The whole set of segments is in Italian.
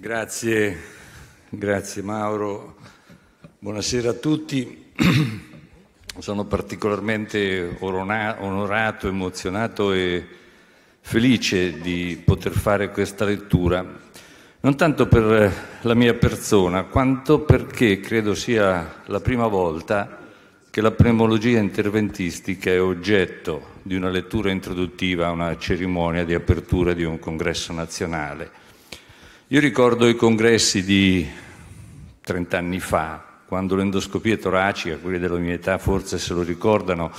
Grazie, grazie Mauro. Buonasera a tutti. Sono particolarmente onorato, emozionato e felice di poter fare questa lettura, non tanto per la mia persona, quanto perché credo sia la prima volta che la pneumologia interventistica è oggetto di una lettura introduttiva a una cerimonia di apertura di un congresso nazionale io ricordo i congressi di 30 anni fa, quando l'endoscopia toracica, quelli della mia età forse se lo ricordano,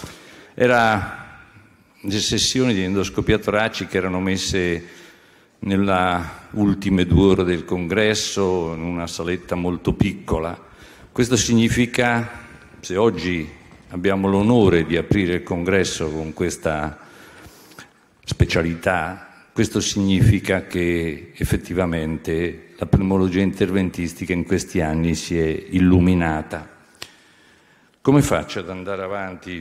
era, le sessioni di endoscopia toracica erano messe nelle ultime due ore del congresso, in una saletta molto piccola. Questo significa, se oggi abbiamo l'onore di aprire il congresso con questa specialità, questo significa che effettivamente la pneumologia interventistica in questi anni si è illuminata. Come faccio ad andare avanti?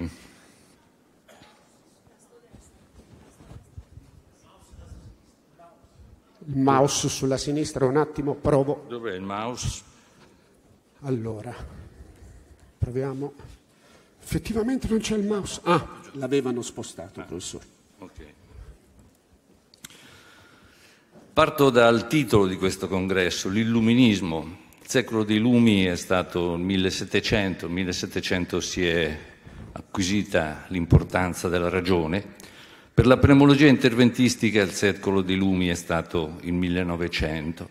Il mouse sulla sinistra, un attimo, provo. Dov'è il mouse? Allora, proviamo. Effettivamente non c'è il mouse. Ah, l'avevano spostato, ah, professore. Ok. Parto dal titolo di questo congresso, l'illuminismo. Il secolo dei lumi è stato il 1700, nel 1700 si è acquisita l'importanza della ragione. Per la premologia interventistica il secolo dei lumi è stato il 1900.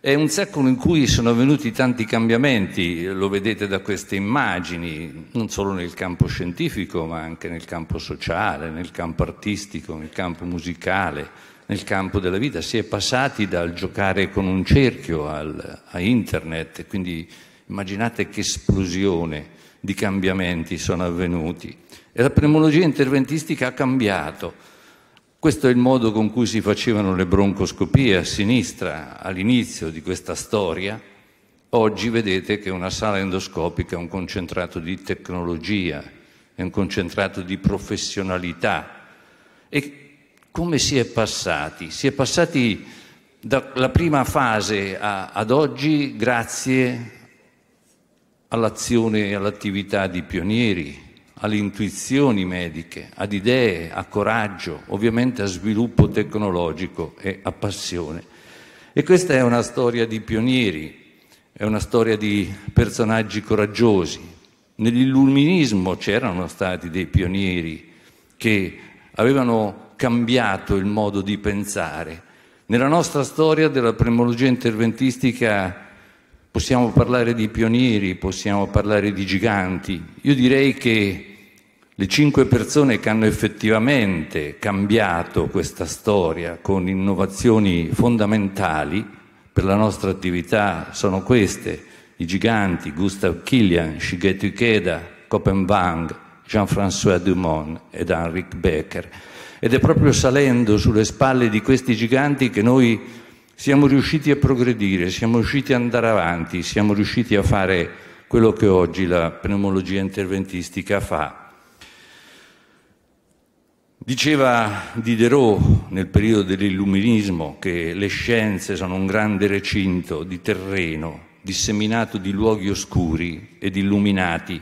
È un secolo in cui sono avvenuti tanti cambiamenti, lo vedete da queste immagini, non solo nel campo scientifico ma anche nel campo sociale, nel campo artistico, nel campo musicale, nel campo della vita. Si è passati dal giocare con un cerchio al, a internet, quindi immaginate che esplosione di cambiamenti sono avvenuti. E la pneumologia interventistica ha cambiato. Questo è il modo con cui si facevano le broncoscopie a sinistra all'inizio di questa storia. Oggi vedete che una sala endoscopica è un concentrato di tecnologia, è un concentrato di professionalità e come si è passati? Si è passati dalla prima fase a, ad oggi grazie all'azione e all'attività di pionieri, alle intuizioni mediche, ad idee, a coraggio, ovviamente a sviluppo tecnologico e a passione. E questa è una storia di pionieri, è una storia di personaggi coraggiosi. Nell'illuminismo c'erano stati dei pionieri che avevano cambiato il modo di pensare. Nella nostra storia della primologia interventistica possiamo parlare di pionieri, possiamo parlare di giganti. Io direi che le cinque persone che hanno effettivamente cambiato questa storia con innovazioni fondamentali per la nostra attività sono queste, i giganti Gustav Killian, Shigeto Ikeda, Copenhagen, Jean-François Dumont ed Henrik Becker. Ed è proprio salendo sulle spalle di questi giganti che noi siamo riusciti a progredire, siamo riusciti ad andare avanti, siamo riusciti a fare quello che oggi la pneumologia interventistica fa. Diceva Diderot nel periodo dell'illuminismo che le scienze sono un grande recinto di terreno disseminato di luoghi oscuri ed illuminati.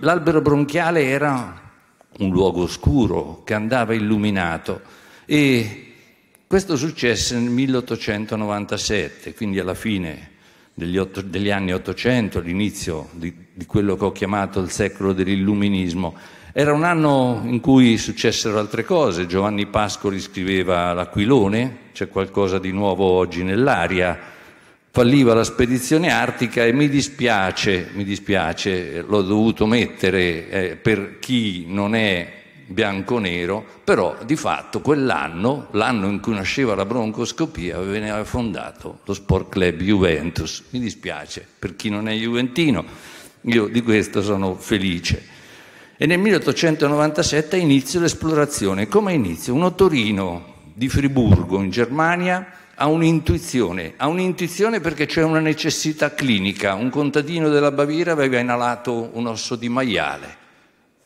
L'albero bronchiale era un luogo oscuro che andava illuminato e questo successe nel 1897, quindi alla fine degli, otto, degli anni 800, all'inizio di, di quello che ho chiamato il secolo dell'illuminismo. Era un anno in cui successero altre cose, Giovanni Pascoli scriveva l'Aquilone, c'è qualcosa di nuovo oggi nell'aria, falliva la spedizione artica e mi dispiace, mi dispiace, l'ho dovuto mettere eh, per chi non è bianco-nero, però di fatto quell'anno, l'anno in cui nasceva la broncoscopia, veniva fondato lo Sport Club Juventus. Mi dispiace per chi non è juventino, io di questo sono felice. E nel 1897 inizio l'esplorazione. Come inizio? Un otorino di Friburgo in Germania ha un'intuizione, ha un'intuizione perché c'è una necessità clinica. Un contadino della Baviera aveva inalato un osso di maiale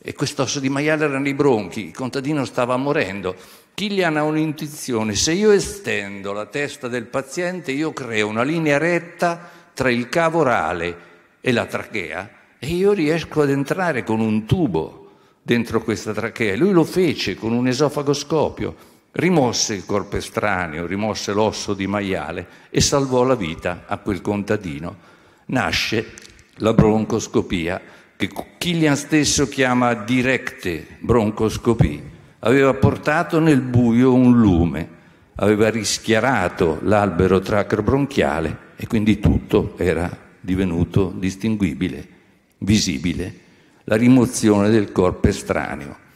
e quest'osso di maiale era nei bronchi, il contadino stava morendo. Killian ha un'intuizione, se io estendo la testa del paziente io creo una linea retta tra il cavo orale e la trachea e io riesco ad entrare con un tubo dentro questa trachea. Lui lo fece con un esofagoscopio rimosse il corpo estraneo, rimosse l'osso di maiale e salvò la vita a quel contadino. Nasce la broncoscopia che Killian stesso chiama directe broncoscopie. Aveva portato nel buio un lume, aveva rischiarato l'albero bronchiale e quindi tutto era divenuto distinguibile, visibile, la rimozione del corpo estraneo.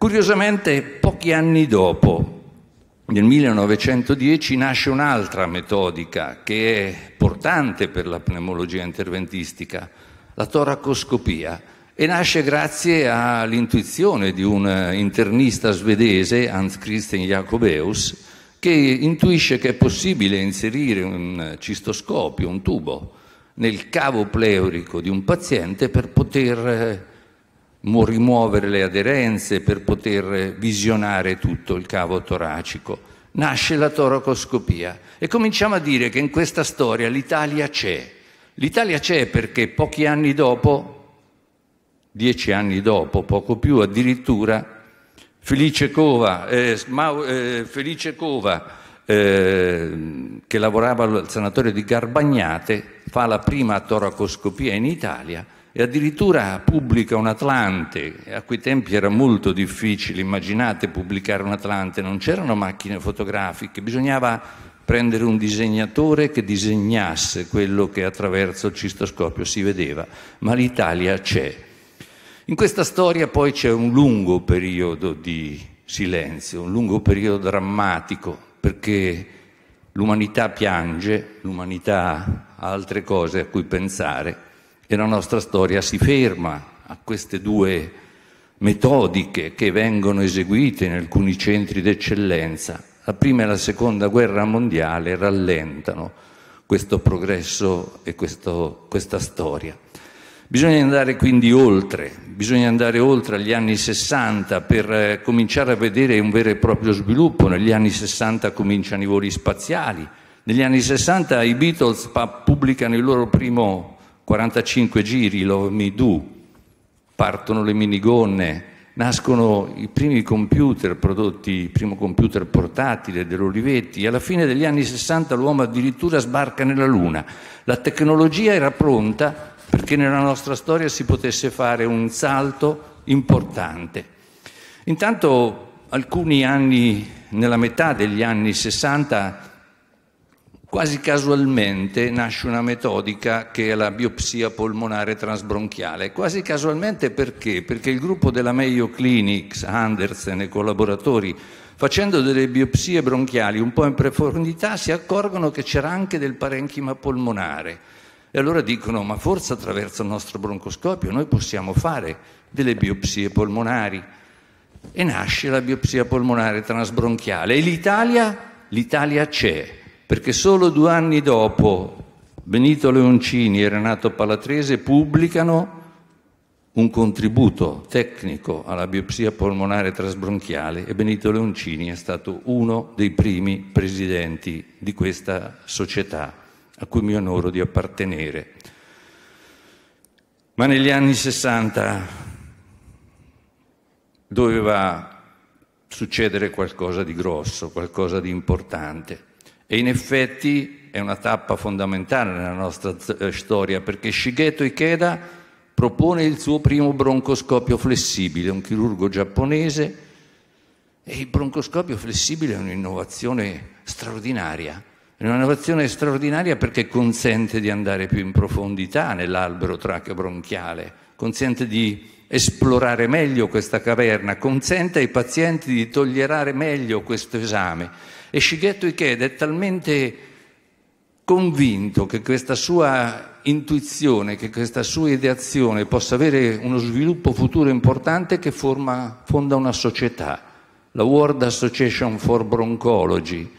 Curiosamente, pochi anni dopo, nel 1910, nasce un'altra metodica che è portante per la pneumologia interventistica, la toracoscopia, e nasce grazie all'intuizione di un internista svedese, Hans Christian Jacobeus, che intuisce che è possibile inserire un cistoscopio, un tubo, nel cavo pleurico di un paziente per poter rimuovere le aderenze per poter visionare tutto il cavo toracico. Nasce la toracoscopia e cominciamo a dire che in questa storia l'Italia c'è. L'Italia c'è perché pochi anni dopo, dieci anni dopo, poco più addirittura, Felice Cova, eh, Ma, eh, Felice Cova eh, che lavorava al sanatorio di Garbagnate, fa la prima toracoscopia in Italia e addirittura pubblica un Atlante. A quei tempi era molto difficile, immaginate pubblicare un Atlante, non c'erano macchine fotografiche, bisognava prendere un disegnatore che disegnasse quello che attraverso il cistoscopio si vedeva, ma l'Italia c'è. In questa storia poi c'è un lungo periodo di silenzio, un lungo periodo drammatico, perché l'umanità piange, l'umanità ha altre cose a cui pensare e la nostra storia si ferma a queste due metodiche che vengono eseguite in alcuni centri d'eccellenza. La prima e la seconda guerra mondiale rallentano questo progresso e questo, questa storia. Bisogna andare quindi oltre, bisogna andare oltre agli anni 60 per eh, cominciare a vedere un vero e proprio sviluppo. Negli anni 60 cominciano i voli spaziali, negli anni 60 i Beatles pubblicano il loro primo 45 giri, l'Omidou, partono le minigonne, nascono i primi computer prodotti, il primo computer portatile dell'Olivetti, alla fine degli anni 60 l'uomo addirittura sbarca nella Luna. La tecnologia era pronta perché nella nostra storia si potesse fare un salto importante. Intanto alcuni anni, nella metà degli anni 60, Quasi casualmente nasce una metodica che è la biopsia polmonare transbronchiale. Quasi casualmente perché? Perché il gruppo della Mayo Clinics, Andersen e collaboratori, facendo delle biopsie bronchiali un po' in profondità, si accorgono che c'era anche del parenchima polmonare. E allora dicono, ma forse attraverso il nostro broncoscopio noi possiamo fare delle biopsie polmonari. E nasce la biopsia polmonare transbronchiale. E l'Italia? L'Italia c'è perché solo due anni dopo Benito Leoncini e Renato Palatrese pubblicano un contributo tecnico alla biopsia polmonare trasbronchiale e Benito Leoncini è stato uno dei primi presidenti di questa società a cui mi onoro di appartenere. Ma negli anni 60 doveva succedere qualcosa di grosso, qualcosa di importante. E in effetti è una tappa fondamentale nella nostra eh, storia perché Shigeto Ikeda propone il suo primo broncoscopio flessibile, un chirurgo giapponese, e il broncoscopio flessibile è un'innovazione straordinaria. È un'innovazione straordinaria perché consente di andare più in profondità nell'albero tracheobronchiale, consente di esplorare meglio questa caverna, consente ai pazienti di tollerare meglio questo esame e Shigeto Ikeda è talmente convinto che questa sua intuizione, che questa sua ideazione possa avere uno sviluppo futuro importante che forma, fonda una società, la World Association for Bronchology,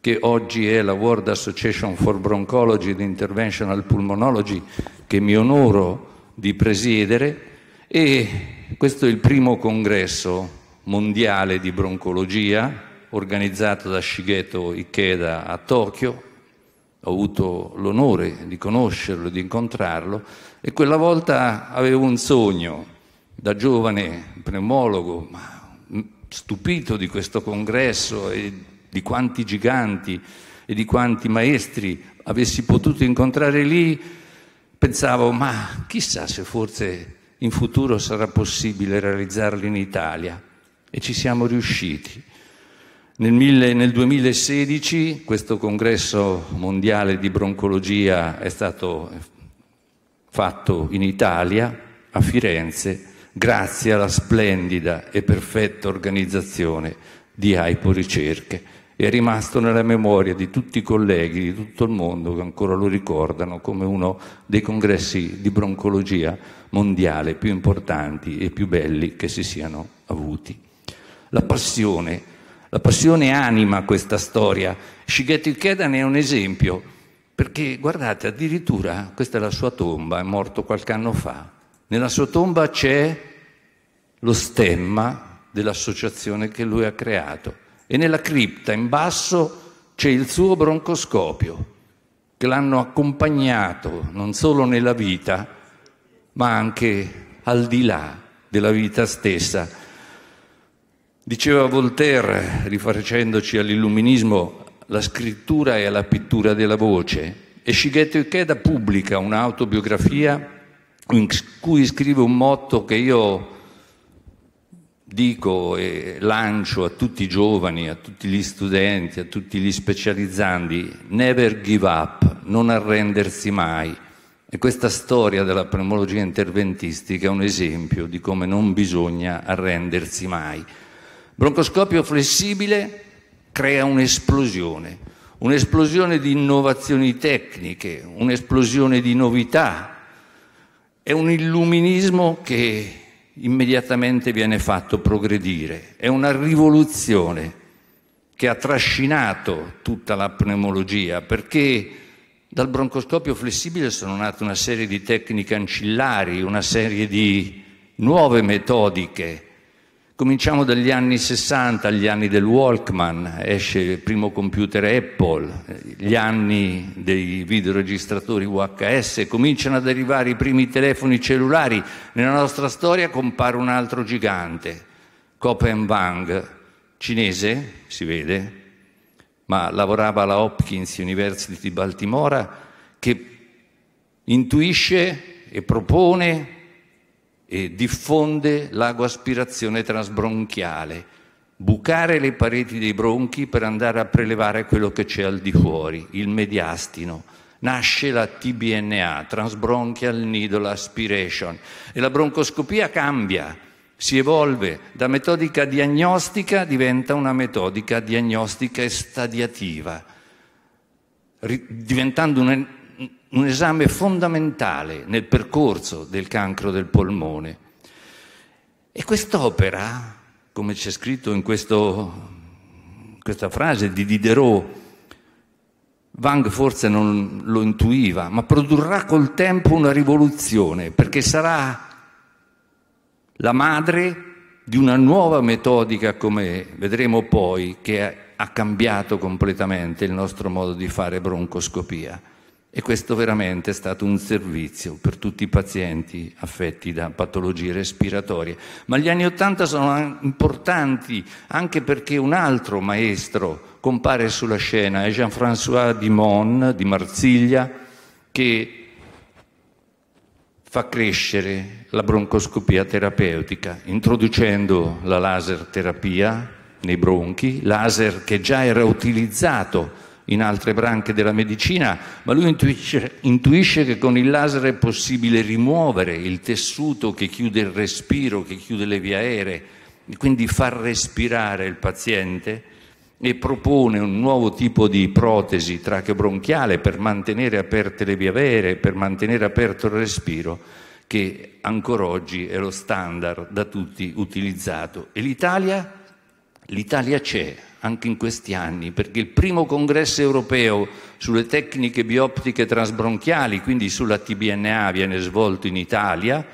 che oggi è la World Association for Bronchology and Interventional Pulmonology, che mi onoro di presiedere, e questo è il primo congresso mondiale di broncologia organizzato da Shigeto Ikeda a Tokyo, ho avuto l'onore di conoscerlo, di incontrarlo e quella volta avevo un sogno, da giovane pneumologo, stupito di questo congresso e di quanti giganti e di quanti maestri avessi potuto incontrare lì, pensavo, ma chissà se forse in futuro sarà possibile realizzarli in Italia. E ci siamo riusciti. Nel, 2016 questo congresso mondiale di broncologia è stato fatto in Italia, a Firenze, grazie alla splendida e perfetta organizzazione di Aipo Ricerche. È rimasto nella memoria di tutti i colleghi di tutto il mondo che ancora lo ricordano come uno dei congressi di broncologia mondiale più importanti e più belli che si siano avuti. La passione la passione anima questa storia. Shigetu Ikeda ne è un esempio, perché guardate, addirittura questa è la sua tomba, è morto qualche anno fa. Nella sua tomba c'è lo stemma dell'associazione che lui ha creato e nella cripta in basso c'è il suo broncoscopio che l'hanno accompagnato non solo nella vita ma anche al di là della vita stessa Diceva Voltaire, rifacendoci all'illuminismo, la scrittura è la pittura della voce e Shigeto Ikeda pubblica un'autobiografia in cui scrive un motto che io dico e lancio a tutti i giovani, a tutti gli studenti, a tutti gli specializzandi, never give up, non arrendersi mai. E questa storia della pneumologia interventistica è un esempio di come non bisogna arrendersi mai. Broncoscopio flessibile crea un'esplosione, un'esplosione di innovazioni tecniche, un'esplosione di novità, è un illuminismo che immediatamente viene fatto progredire, è una rivoluzione che ha trascinato tutta la pneumologia perché dal broncoscopio flessibile sono nate una serie di tecniche ancillari, una serie di nuove metodiche Cominciamo dagli anni 60, gli anni del Walkman, esce il primo computer Apple, gli anni dei videoregistratori VHS, cominciano ad arrivare i primi telefoni cellulari. Nella nostra storia compare un altro gigante, Copen Wang, cinese, si vede, ma lavorava alla Hopkins University di Baltimora, che intuisce e propone e diffonde l'agoaspirazione trasbronchiale, bucare le pareti dei bronchi per andare a prelevare quello che c'è al di fuori, il mediastino. Nasce la TBNA, Transbronchial Needle Aspiration, e la broncoscopia cambia, si evolve da metodica diagnostica diventa una metodica diagnostica stadiativa, diventando un un esame fondamentale nel percorso del cancro del polmone. E quest'opera, come c'è scritto in questo, questa frase di Diderot, Wang forse non lo intuiva, ma produrrà col tempo una rivoluzione, perché sarà la madre di una nuova metodica, come vedremo poi, che ha cambiato completamente il nostro modo di fare broncoscopia. E questo veramente è stato un servizio per tutti i pazienti affetti da patologie respiratorie. Ma gli anni Ottanta sono importanti anche perché un altro maestro compare sulla scena, è Jean-François Dimon di Marsiglia, che fa crescere la broncoscopia terapeutica, introducendo la laser terapia nei bronchi, laser che già era utilizzato in altre branche della medicina, ma lui intuisce, intuisce, che con il laser è possibile rimuovere il tessuto che chiude il respiro, che chiude le vie aeree, e quindi far respirare il paziente e propone un nuovo tipo di protesi tracheobronchiale per mantenere aperte le vie aeree, per mantenere aperto il respiro che ancora oggi è lo standard da tutti utilizzato. E l'Italia? L'Italia c'è, anche in questi anni, perché il primo congresso europeo sulle tecniche bioptiche transbronchiali, quindi sulla TBNA, viene svolto in Italia,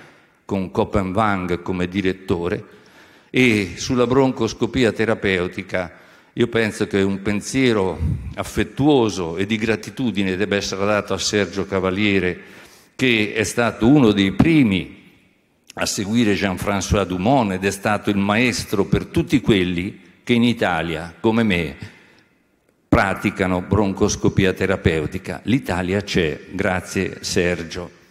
con Copenvang come direttore, e sulla broncoscopia terapeutica. Io penso che un pensiero affettuoso e di gratitudine debba essere dato a Sergio Cavaliere, che è stato uno dei primi a seguire Jean-François Dumont ed è stato il maestro per tutti quelli che in Italia, come me, praticano broncoscopia terapeutica. L'Italia c'è, grazie Sergio.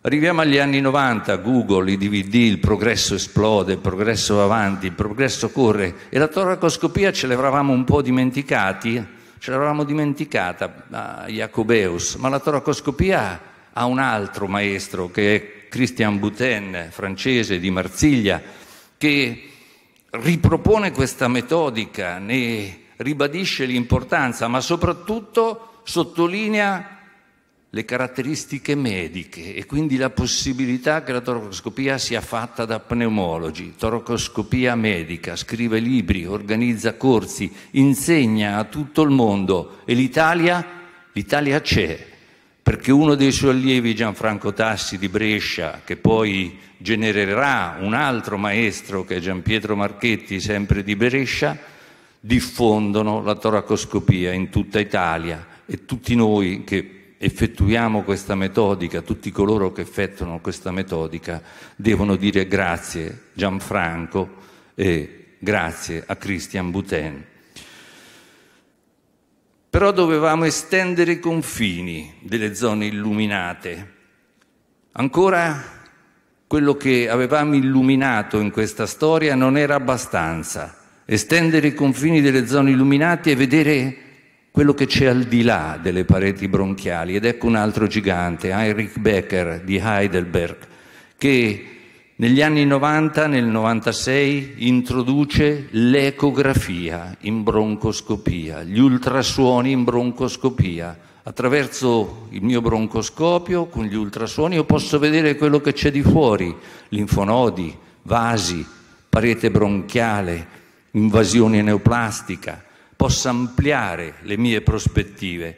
Arriviamo agli anni 90, Google, i DVD, il progresso esplode, il progresso va avanti, il progresso corre e la toracoscopia ce l'avevamo un po' dimenticati, ce l'avevamo dimenticata a ah, Jacobeus, ma la toracoscopia ha un altro maestro che è Christian Boutin, francese di Marsiglia, che ripropone questa metodica, ne ribadisce l'importanza, ma soprattutto sottolinea le caratteristiche mediche e quindi la possibilità che la toracoscopia sia fatta da pneumologi, toracoscopia medica, scrive libri, organizza corsi, insegna a tutto il mondo e l'Italia, l'Italia c'è, perché uno dei suoi allievi, Gianfranco Tassi di Brescia, che poi genererà un altro maestro che è Gian Pietro Marchetti, sempre di Brescia, diffondono la toracoscopia in tutta Italia e tutti noi che effettuiamo questa metodica, tutti coloro che effettuano questa metodica devono dire grazie Gianfranco e grazie a Christian Buten però dovevamo estendere i confini delle zone illuminate. Ancora quello che avevamo illuminato in questa storia non era abbastanza. Estendere i confini delle zone illuminate e vedere quello che c'è al di là delle pareti bronchiali. Ed ecco un altro gigante, Heinrich Becker di Heidelberg, che negli anni 90, nel 96, introduce l'ecografia in broncoscopia, gli ultrasuoni in broncoscopia. Attraverso il mio broncoscopio, con gli ultrasuoni, io posso vedere quello che c'è di fuori, linfonodi, vasi, parete bronchiale, invasione neoplastica. Posso ampliare le mie prospettive.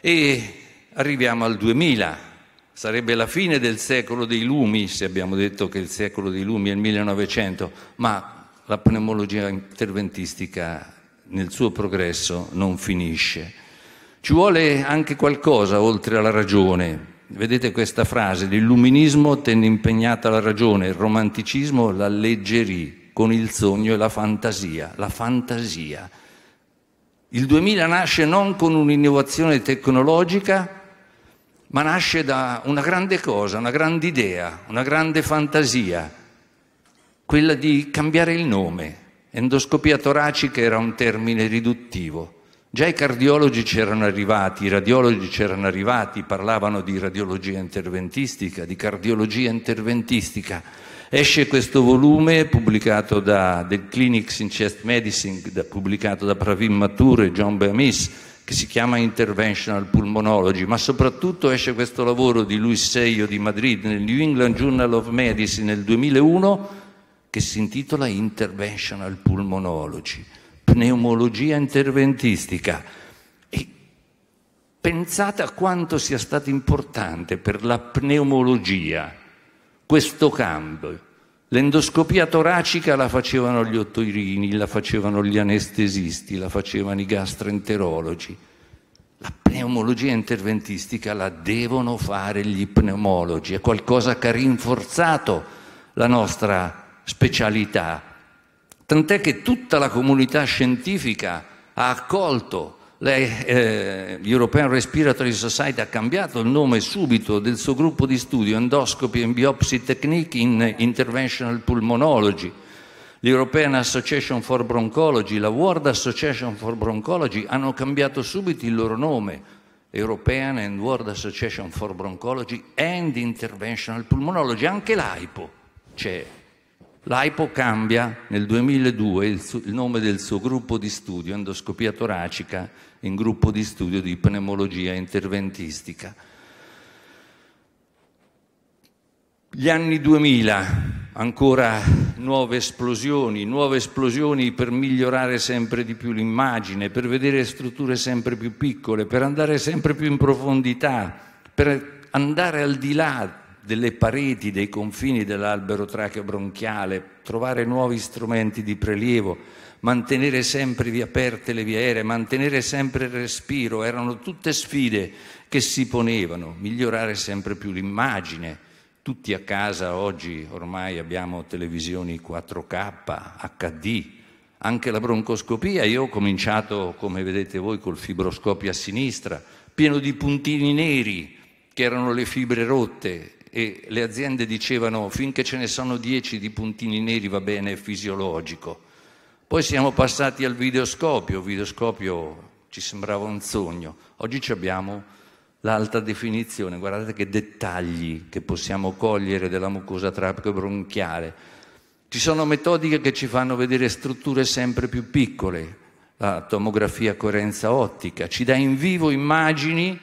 E arriviamo al 2000, Sarebbe la fine del secolo dei lumi, se abbiamo detto che il secolo dei lumi è il 1900, ma la pneumologia interventistica nel suo progresso non finisce. Ci vuole anche qualcosa oltre alla ragione. Vedete questa frase, l'illuminismo tenne impegnata la ragione, il romanticismo la alleggerì con il sogno e la fantasia, la fantasia. Il 2000 nasce non con un'innovazione tecnologica, ma nasce da una grande cosa, una grande idea, una grande fantasia, quella di cambiare il nome. Endoscopia toracica era un termine riduttivo. Già i cardiologi c'erano arrivati, i radiologi c'erano arrivati, parlavano di radiologia interventistica, di cardiologia interventistica. Esce questo volume pubblicato da The Clinics in Chest Medicine, pubblicato da Pravin Mathur e John Beamis, che si chiama Interventional Pulmonology, ma soprattutto esce questo lavoro di Luis Seio di Madrid nel New England Journal of Medicine nel 2001 che si intitola Interventional Pulmonology, pneumologia interventistica. E pensate a quanto sia stato importante per la pneumologia questo cambio L'endoscopia toracica la facevano gli ottoirini, la facevano gli anestesisti, la facevano i gastroenterologi. La pneumologia interventistica la devono fare gli pneumologi, è qualcosa che ha rinforzato la nostra specialità. Tant'è che tutta la comunità scientifica ha accolto la eh, European Respiratory Society ha cambiato il nome subito del suo gruppo di studio Endoscopy and Biopsy Technique in Interventional Pulmonology, l'European Association for Bronchology, la World Association for Bronchology hanno cambiato subito il loro nome, European and World Association for Bronchology and Interventional Pulmonology, anche l'AIPO c'è. L'AIPO cambia nel 2002 il, su- il nome del suo gruppo di studio, endoscopia toracica in gruppo di studio di pneumologia interventistica. Gli anni 2000, ancora nuove esplosioni, nuove esplosioni per migliorare sempre di più l'immagine, per vedere strutture sempre più piccole, per andare sempre più in profondità, per andare al di là delle pareti, dei confini dell'albero tracheo bronchiale, trovare nuovi strumenti di prelievo, mantenere sempre vie aperte le vie aeree, mantenere sempre il respiro, erano tutte sfide che si ponevano, migliorare sempre più l'immagine. Tutti a casa oggi ormai abbiamo televisioni 4K, HD, anche la broncoscopia. Io ho cominciato, come vedete voi, col fibroscopio a sinistra, pieno di puntini neri che erano le fibre rotte e le aziende dicevano finché ce ne sono 10 di puntini neri va bene, è fisiologico. Poi siamo passati al videoscopio, il videoscopio ci sembrava un sogno. Oggi abbiamo l'alta definizione, guardate che dettagli che possiamo cogliere della mucosa trapico-bronchiale. Ci sono metodiche che ci fanno vedere strutture sempre più piccole, la tomografia coerenza ottica, ci dà in vivo immagini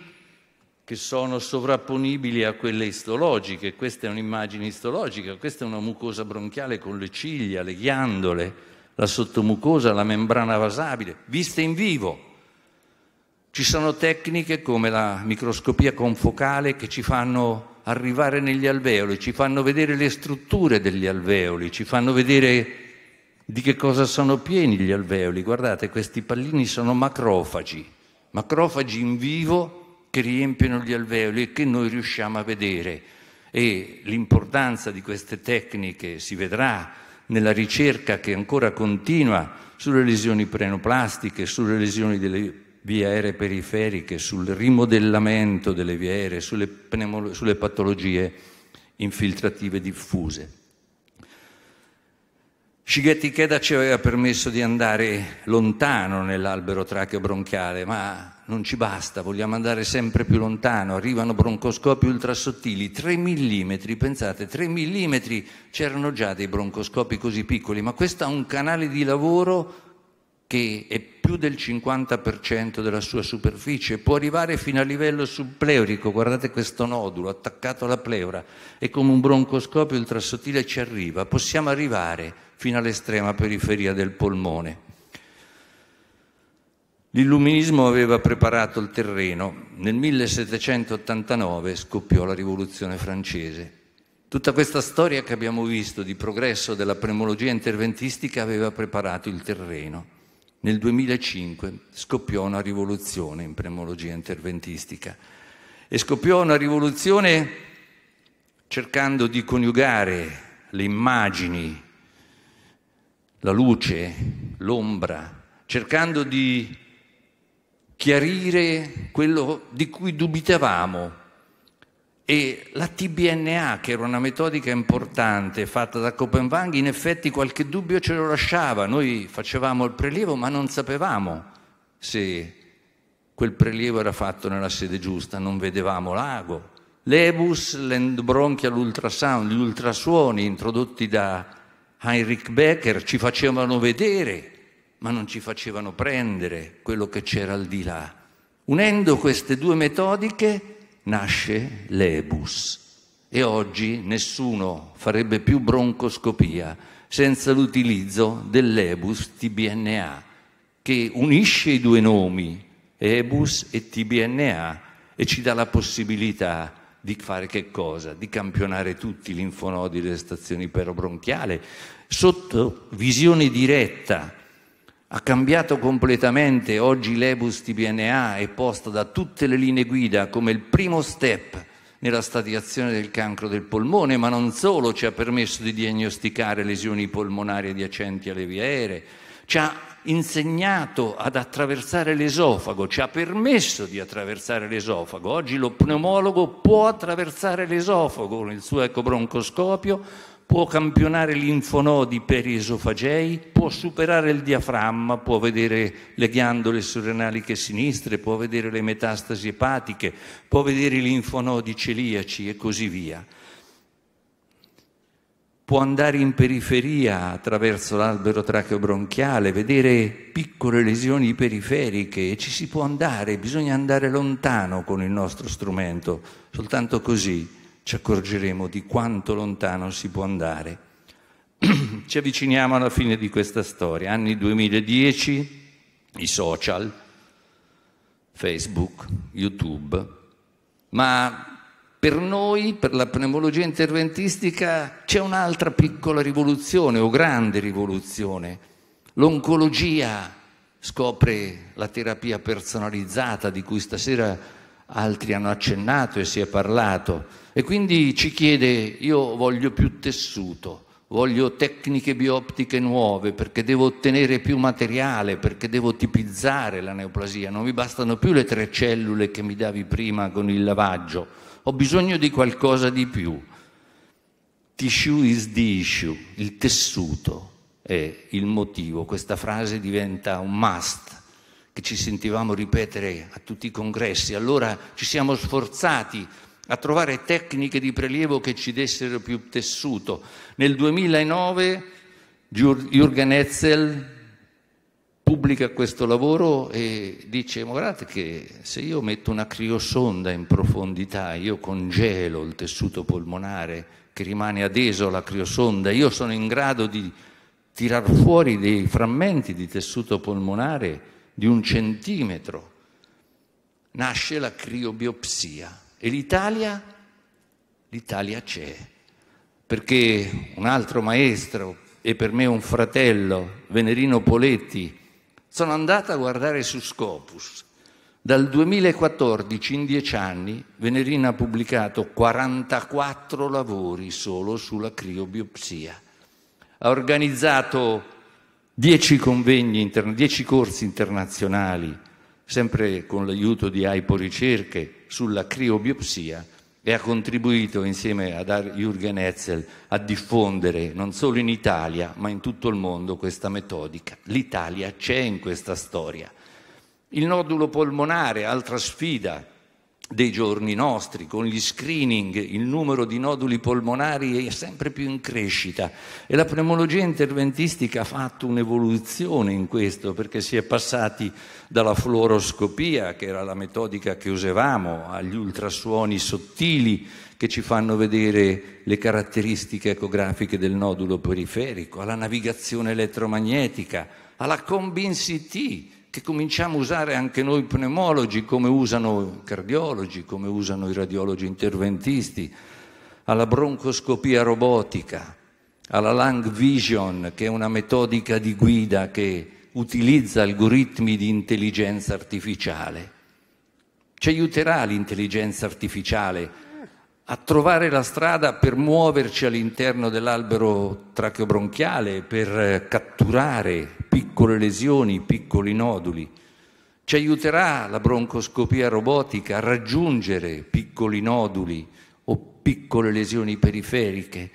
che sono sovrapponibili a quelle istologiche. Questa è un'immagine istologica, questa è una mucosa bronchiale con le ciglia, le ghiandole la sottomucosa, la membrana vasabile, viste in vivo. Ci sono tecniche come la microscopia confocale che ci fanno arrivare negli alveoli, ci fanno vedere le strutture degli alveoli, ci fanno vedere di che cosa sono pieni gli alveoli. Guardate, questi pallini sono macrofagi, macrofagi in vivo che riempiono gli alveoli e che noi riusciamo a vedere. E l'importanza di queste tecniche si vedrà nella ricerca che ancora continua sulle lesioni prenoplastiche, sulle lesioni delle vie aeree periferiche, sul rimodellamento delle vie aeree, sulle, sulle patologie infiltrative diffuse. Shigeti Keda ci aveva permesso di andare lontano nell'albero tracheo bronchiale, ma non ci basta, vogliamo andare sempre più lontano. Arrivano broncoscopi ultrasottili, 3 mm, pensate, 3 mm, c'erano già dei broncoscopi così piccoli, ma questo ha un canale di lavoro che è più del 50% della sua superficie, può arrivare fino a livello subpleurico, guardate questo nodulo attaccato alla pleura, e come un broncoscopio ultrasottile ci arriva, possiamo arrivare fino all'estrema periferia del polmone. L'illuminismo aveva preparato il terreno. Nel 1789 scoppiò la rivoluzione francese. Tutta questa storia che abbiamo visto di progresso della pneumologia interventistica aveva preparato il terreno. Nel 2005 scoppiò una rivoluzione in pneumologia interventistica e scoppiò una rivoluzione cercando di coniugare le immagini la luce, l'ombra, cercando di chiarire quello di cui dubitavamo. E la TBNA, che era una metodica importante fatta da Copenaghen, in effetti qualche dubbio ce lo lasciava. Noi facevamo il prelievo, ma non sapevamo se quel prelievo era fatto nella sede giusta, non vedevamo l'ago. L'ebus, l'endbronchial ultrasound, gli ultrasuoni introdotti da Heinrich Becker ci facevano vedere, ma non ci facevano prendere quello che c'era al di là. Unendo queste due metodiche nasce l'ebus e oggi nessuno farebbe più broncoscopia senza l'utilizzo dell'ebus TBNA che unisce i due nomi, ebus e TBNA, e ci dà la possibilità di fare che cosa? Di campionare tutti i linfonodi delle stazioni perobronchiale sotto visione diretta. Ha cambiato completamente, oggi l'ebus TBNA è posta da tutte le linee guida come il primo step nella stadiazione del cancro del polmone, ma non solo, ci ha permesso di diagnosticare lesioni polmonari adiacenti alle vie aeree, ci ha insegnato ad attraversare l'esofago, ci ha permesso di attraversare l'esofago. Oggi lo pneumologo può attraversare l'esofago con il suo ecobroncoscopio, può campionare linfonodi per periesofagei, può superare il diaframma, può vedere le ghiandole surrenaliche sinistre, può vedere le metastasi epatiche, può vedere i linfonodi celiaci e così via può andare in periferia attraverso l'albero tracheobronchiale, vedere piccole lesioni periferiche e ci si può andare, bisogna andare lontano con il nostro strumento, soltanto così ci accorgeremo di quanto lontano si può andare. ci avviciniamo alla fine di questa storia, anni 2010, i social, Facebook, YouTube, ma per noi, per la pneumologia interventistica, c'è un'altra piccola rivoluzione o grande rivoluzione. L'oncologia scopre la terapia personalizzata di cui stasera altri hanno accennato e si è parlato e quindi ci chiede io voglio più tessuto, voglio tecniche bioptiche nuove perché devo ottenere più materiale, perché devo tipizzare la neoplasia, non mi bastano più le tre cellule che mi davi prima con il lavaggio, ho bisogno di qualcosa di più. Tissue is the issue, il tessuto è il motivo, questa frase diventa un must che ci sentivamo ripetere a tutti i congressi, allora ci siamo sforzati a trovare tecniche di prelievo che ci dessero più tessuto. Nel 2009 Jürgen Etzel pubblica questo lavoro e dice guardate che se io metto una criosonda in profondità, io congelo il tessuto polmonare che rimane adeso alla criosonda, io sono in grado di tirar fuori dei frammenti di tessuto polmonare di un centimetro. Nasce la criobiopsia e l'Italia? L'Italia c'è, perché un altro maestro e per me un fratello, Venerino Poletti, sono andato a guardare su Scopus. Dal 2014, in dieci anni, Venerino ha pubblicato 44 lavori solo sulla criobiopsia. Ha organizzato dieci, convegni, dieci corsi internazionali, sempre con l'aiuto di AIPO Ricerche, sulla criobiopsia e ha contribuito insieme ad Jürgen Etzel a diffondere non solo in Italia ma in tutto il mondo questa metodica. L'Italia c'è in questa storia. Il nodulo polmonare, altra sfida, dei giorni nostri, con gli screening, il numero di noduli polmonari è sempre più in crescita e la pneumologia interventistica ha fatto un'evoluzione in questo perché si è passati dalla fluoroscopia, che era la metodica che usavamo, agli ultrasuoni sottili che ci fanno vedere le caratteristiche ecografiche del nodulo periferico, alla navigazione elettromagnetica, alla CombinCT che cominciamo a usare anche noi pneumologi come usano i cardiologi, come usano i radiologi interventisti, alla broncoscopia robotica, alla Lang Vision, che è una metodica di guida che utilizza algoritmi di intelligenza artificiale. Ci aiuterà l'intelligenza artificiale a trovare la strada per muoverci all'interno dell'albero tracheobronchiale, per eh, catturare piccole lesioni, piccoli noduli. Ci aiuterà la broncoscopia robotica a raggiungere piccoli noduli o piccole lesioni periferiche.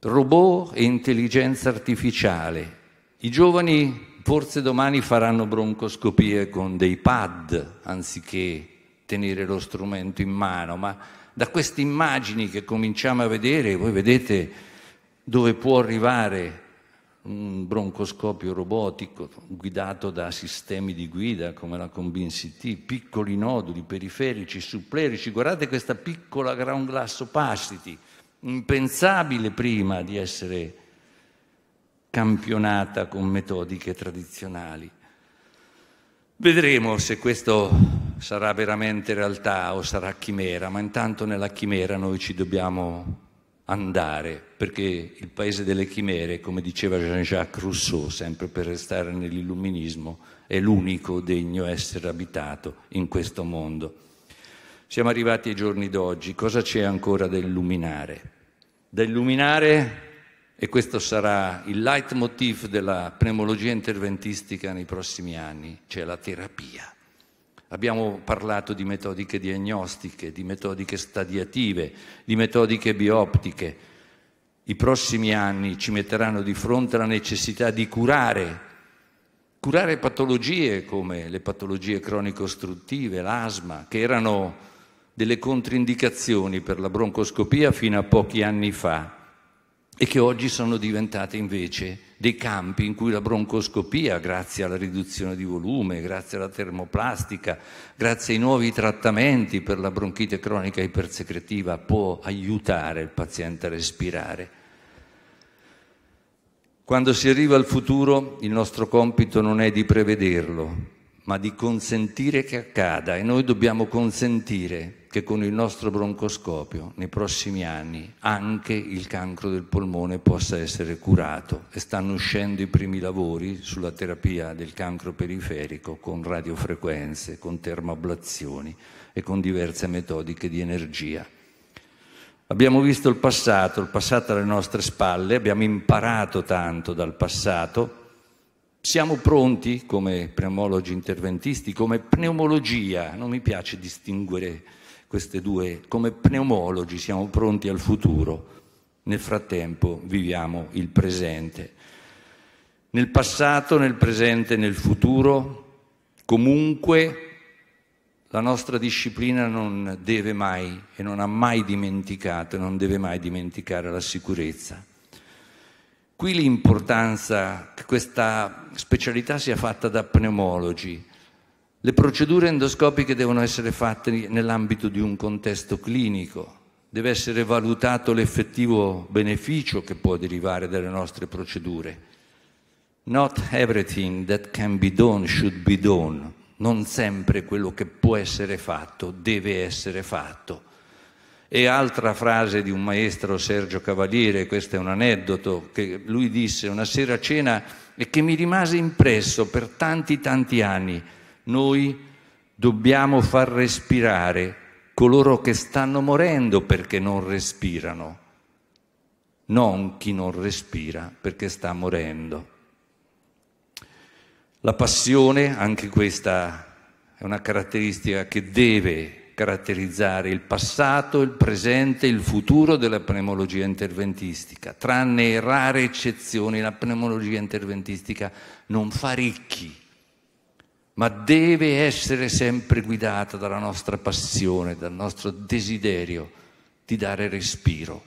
Robot e intelligenza artificiale. I giovani forse domani faranno broncoscopie con dei pad anziché tenere lo strumento in mano, ma da queste immagini che cominciamo a vedere, voi vedete dove può arrivare un broncoscopio robotico guidato da sistemi di guida come la Combin Convincity, piccoli noduli periferici, supplerici. Guardate questa piccola ground glass opacity, impensabile prima di essere campionata con metodiche tradizionali. Vedremo se questo sarà veramente realtà o sarà chimera, ma intanto nella chimera noi ci dobbiamo andare, perché il paese delle chimere, come diceva Jean-Jacques Rousseau, sempre per restare nell'illuminismo, è l'unico degno essere abitato in questo mondo. Siamo arrivati ai giorni d'oggi, cosa c'è ancora da illuminare? Da illuminare, e questo sarà il leitmotiv della pneumologia interventistica nei prossimi anni, c'è la terapia. Abbiamo parlato di metodiche diagnostiche, di metodiche stadiative, di metodiche bioptiche. I prossimi anni ci metteranno di fronte alla necessità di curare, curare patologie come le patologie cronico-ostruttive, l'asma, che erano delle controindicazioni per la broncoscopia fino a pochi anni fa e che oggi sono diventate invece dei campi in cui la broncoscopia, grazie alla riduzione di volume, grazie alla termoplastica, grazie ai nuovi trattamenti per la bronchite cronica ipersecretiva, può aiutare il paziente a respirare. Quando si arriva al futuro, il nostro compito non è di prevederlo, ma di consentire che accada e noi dobbiamo consentire che con il nostro broncoscopio nei prossimi anni anche il cancro del polmone possa essere curato e stanno uscendo i primi lavori sulla terapia del cancro periferico con radiofrequenze, con termoablazioni e con diverse metodiche di energia. Abbiamo visto il passato, il passato alle nostre spalle, abbiamo imparato tanto dal passato siamo pronti come pneumologi interventisti, come pneumologia, non mi piace distinguere queste due, come pneumologi siamo pronti al futuro, nel frattempo viviamo il presente. Nel passato, nel presente e nel futuro, comunque la nostra disciplina non deve mai e non ha mai dimenticato, non deve mai dimenticare la sicurezza. Qui l'importanza che questa specialità sia fatta da pneumologi. Le procedure endoscopiche devono essere fatte nell'ambito di un contesto clinico, deve essere valutato l'effettivo beneficio che può derivare dalle nostre procedure. Not everything that can be done should be done. Non sempre quello che può essere fatto deve essere fatto e altra frase di un maestro Sergio Cavaliere, questo è un aneddoto, che lui disse una sera a cena e che mi rimase impresso per tanti tanti anni. Noi dobbiamo far respirare coloro che stanno morendo perché non respirano, non chi non respira perché sta morendo. La passione, anche questa è una caratteristica che deve caratterizzare il passato, il presente e il futuro della pneumologia interventistica. Tranne rare eccezioni, la pneumologia interventistica non fa ricchi, ma deve essere sempre guidata dalla nostra passione, dal nostro desiderio di dare respiro.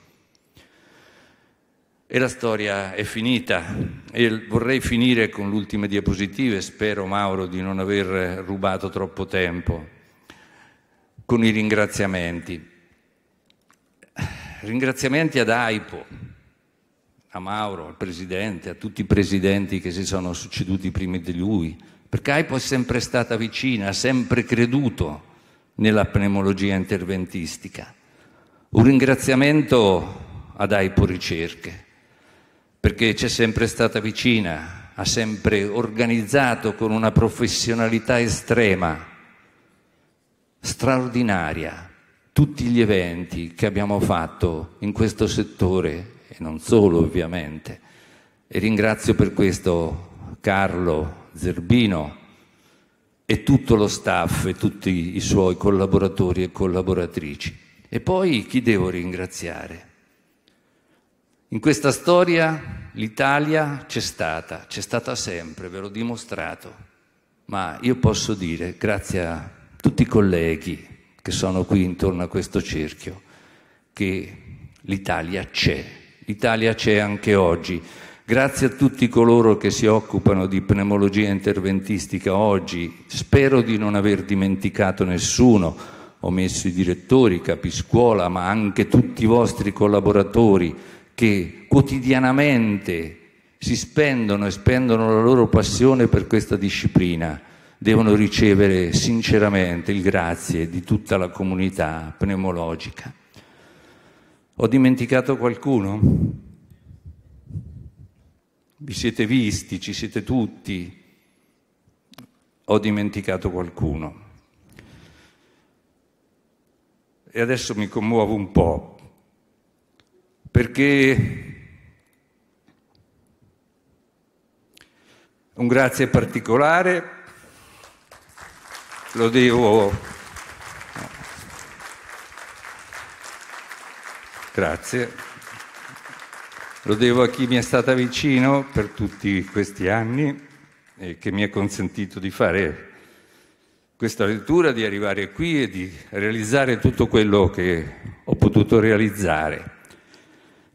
E la storia è finita e vorrei finire con l'ultima diapositiva spero Mauro di non aver rubato troppo tempo con i ringraziamenti. Ringraziamenti ad AIPO, a Mauro, al presidente, a tutti i presidenti che si sono succeduti prima di lui, perché AIPO è sempre stata vicina, ha sempre creduto nella pneumologia interventistica. Un ringraziamento ad AIPO Ricerche, perché c'è sempre stata vicina, ha sempre organizzato con una professionalità estrema straordinaria tutti gli eventi che abbiamo fatto in questo settore e non solo ovviamente. E ringrazio per questo Carlo Zerbino e tutto lo staff e tutti i suoi collaboratori e collaboratrici. E poi chi devo ringraziare? In questa storia l'Italia c'è stata, c'è stata sempre, ve l'ho dimostrato, ma io posso dire, grazie a tutti i colleghi che sono qui intorno a questo cerchio, che l'Italia c'è, l'Italia c'è anche oggi. Grazie a tutti coloro che si occupano di pneumologia interventistica oggi, spero di non aver dimenticato nessuno, ho messo i direttori, capiscuola, ma anche tutti i vostri collaboratori che quotidianamente si spendono e spendono la loro passione per questa disciplina devono ricevere sinceramente il grazie di tutta la comunità pneumologica. Ho dimenticato qualcuno? Vi siete visti, ci siete tutti? Ho dimenticato qualcuno. E adesso mi commuovo un po', perché un grazie particolare lo devo... Oh, oh. Grazie. Lo devo a chi mi è stata vicino per tutti questi anni e che mi ha consentito di fare questa lettura, di arrivare qui e di realizzare tutto quello che ho potuto realizzare.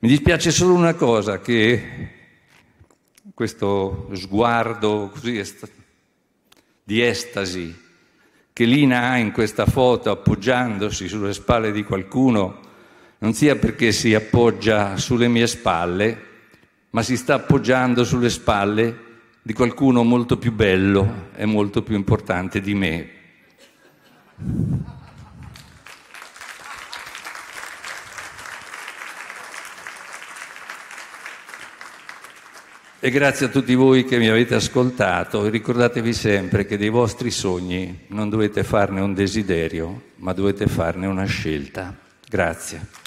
Mi dispiace solo una cosa, che questo sguardo così est- di estasi che Lina ha in questa foto appoggiandosi sulle spalle di qualcuno non sia perché si appoggia sulle mie spalle, ma si sta appoggiando sulle spalle di qualcuno molto più bello e molto più importante di me. E grazie a tutti voi che mi avete ascoltato. Ricordatevi sempre che dei vostri sogni non dovete farne un desiderio, ma dovete farne una scelta. Grazie.